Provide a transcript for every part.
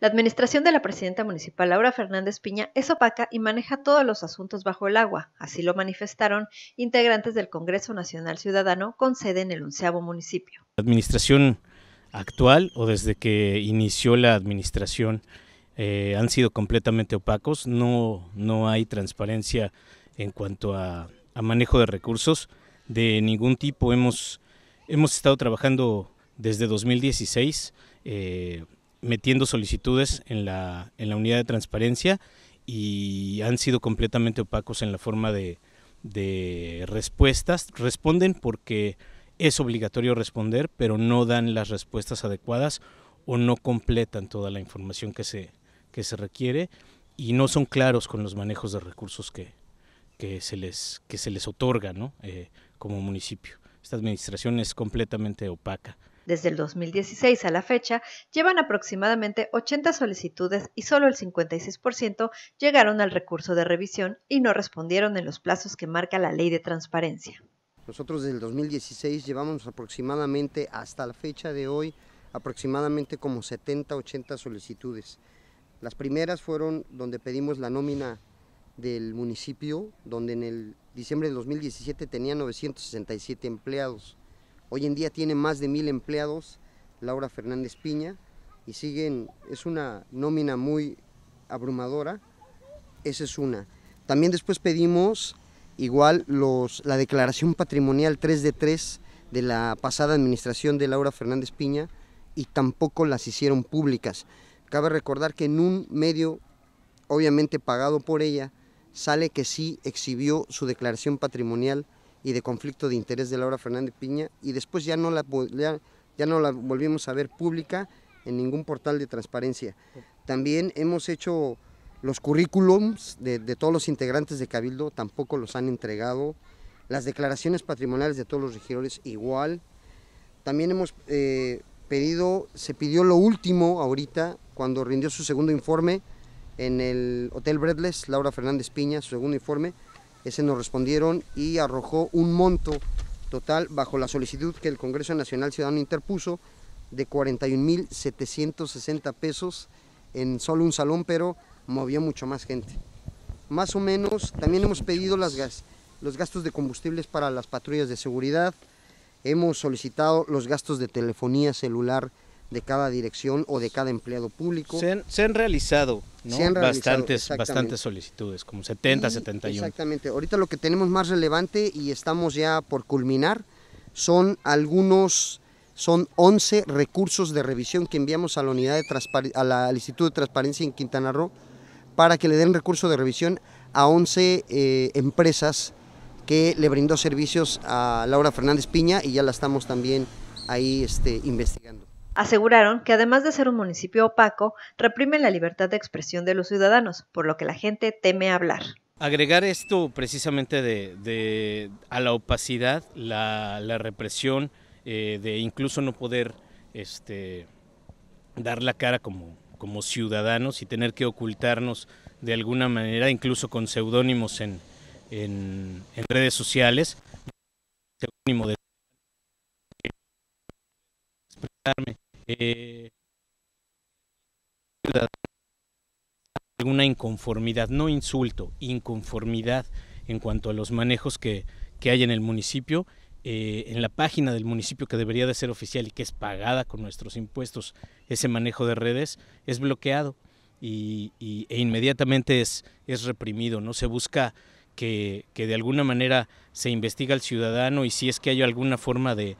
La administración de la presidenta municipal Laura Fernández Piña es opaca y maneja todos los asuntos bajo el agua, así lo manifestaron integrantes del Congreso Nacional Ciudadano con sede en el onceavo municipio. La administración actual o desde que inició la administración eh, han sido completamente opacos, no, no hay transparencia en cuanto a, manejo de recursos de ningún tipo. Hemos, hemos estado trabajando desde 2016 metiendo solicitudes en la, en la unidad de transparencia y han sido completamente opacos en la forma de, respuestas. Responden porque es obligatorio responder, pero no dan las respuestas adecuadas o no completan toda la información que se, que se requiere y no son claros con los manejos de recursos que, que se, les, que se les otorga ¿no? Eh, como municipio. Esta administración es completamente opaca. Desde el 2016 a la fecha, llevan aproximadamente 80 solicitudes y solo el 56% llegaron al recurso de revisión y no respondieron en los plazos que marca la ley de transparencia. Nosotros desde el 2016 llevamos aproximadamente hasta la fecha de hoy aproximadamente como 70, 80 solicitudes. Las primeras fueron donde pedimos la nómina del municipio, donde en el diciembre del 2017 tenía 967 empleados. Hoy en día tiene más de mil empleados Laura Fernández Piña y siguen, es una nómina muy abrumadora. Esa es una. También después pedimos igual los, la declaración patrimonial 3 de 3 de la pasada administración de Laura Fernández Piña y tampoco las hicieron públicas. Cabe recordar que en un medio, obviamente pagado por ella, sale que sí exhibió su declaración patrimonial y de conflicto de interés de Laura Fernández Piña y después ya no la, ya, no la volvimos a ver pública en ningún portal de transparencia. También hemos hecho los currículums de, de, todos los integrantes de Cabildo, tampoco los han entregado. Las declaraciones patrimoniales de todos los regidores igual. También hemos eh, pedido, se pidió lo último ahorita, cuando rindió su segundo informe en el Hotel Breadless Laura Fernández Piña, su segundo informe, ese nos respondieron y arrojó un monto total bajo la solicitud que el Congreso Nacional Ciudadano interpuso de 41.760 pesos en solo un salón, pero movió mucho más gente. Más o menos, también hemos pedido las gas, los gastos de combustibles para las patrullas de seguridad, hemos solicitado los gastos de telefonía celular de cada dirección o de cada empleado público. Se han, realizado, bastantes, solicitudes, como 70, 71. Exactamente. Ahorita lo que tenemos más relevante y estamos ya por culminar son algunos, son 11 recursos de revisión que enviamos a la unidad de a la, al Instituto de Transparencia en Quintana Roo para que le den recurso de revisión a 11 eh, empresas que le brindó servicios a Laura Fernández Piña y ya la estamos también ahí este, investigando. Aseguraron que además de ser un municipio opaco, reprimen la libertad de expresión de los ciudadanos, por lo que la gente teme hablar. Agregar esto precisamente de, de a la opacidad, la, la represión, eh, de incluso no poder este, dar la cara como, como ciudadanos y tener que ocultarnos de alguna manera, incluso con seudónimos en, en, redes sociales, eh, alguna inconformidad, no insulto, inconformidad en cuanto a los manejos que, hay en el municipio, eh, en la página del municipio que debería de ser oficial y que es pagada con nuestros impuestos, ese manejo de redes es bloqueado y, e inmediatamente es, es reprimido, ¿no? Se busca que, de alguna manera se investiga al ciudadano y si es que hay alguna forma de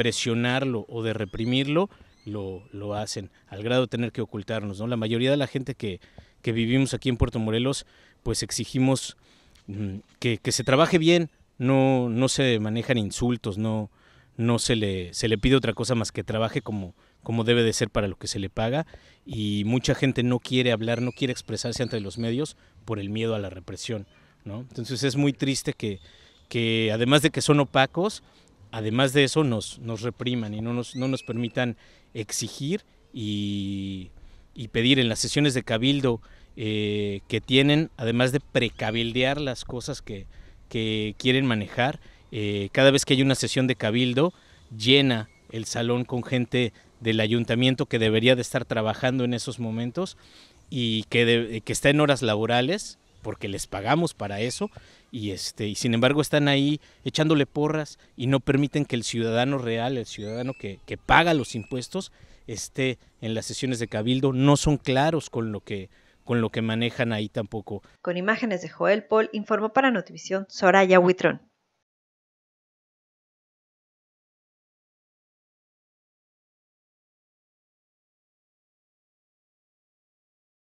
presionarlo o de reprimirlo, lo, hacen, al grado de tener que ocultarnos. ¿no? La mayoría de la gente que, vivimos aquí en Puerto Morelos, pues exigimos mm, que, se trabaje bien, no, no se manejan insultos, no, no se, le, se le pide otra cosa más que trabaje como, como debe de ser para lo que se le paga y mucha gente no quiere hablar, no quiere expresarse ante los medios por el miedo a la represión. ¿no? Entonces es muy triste que, que además de que son opacos, además de eso nos, nos repriman y no nos, permitan exigir y, pedir en las sesiones de cabildo eh, que tienen, además de precabildear las cosas que, que quieren manejar, eh, cada vez que hay una sesión de cabildo llena el salón con gente del ayuntamiento que debería de estar trabajando en esos momentos y que, que está en horas laborales porque les pagamos para eso y este y sin embargo están ahí echándole porras y no permiten que el ciudadano real, el ciudadano que, que paga los impuestos esté en las sesiones de cabildo, no son claros con lo que con lo que manejan ahí tampoco. Con imágenes de Joel Paul informó para Notivisión Soraya Huitrón.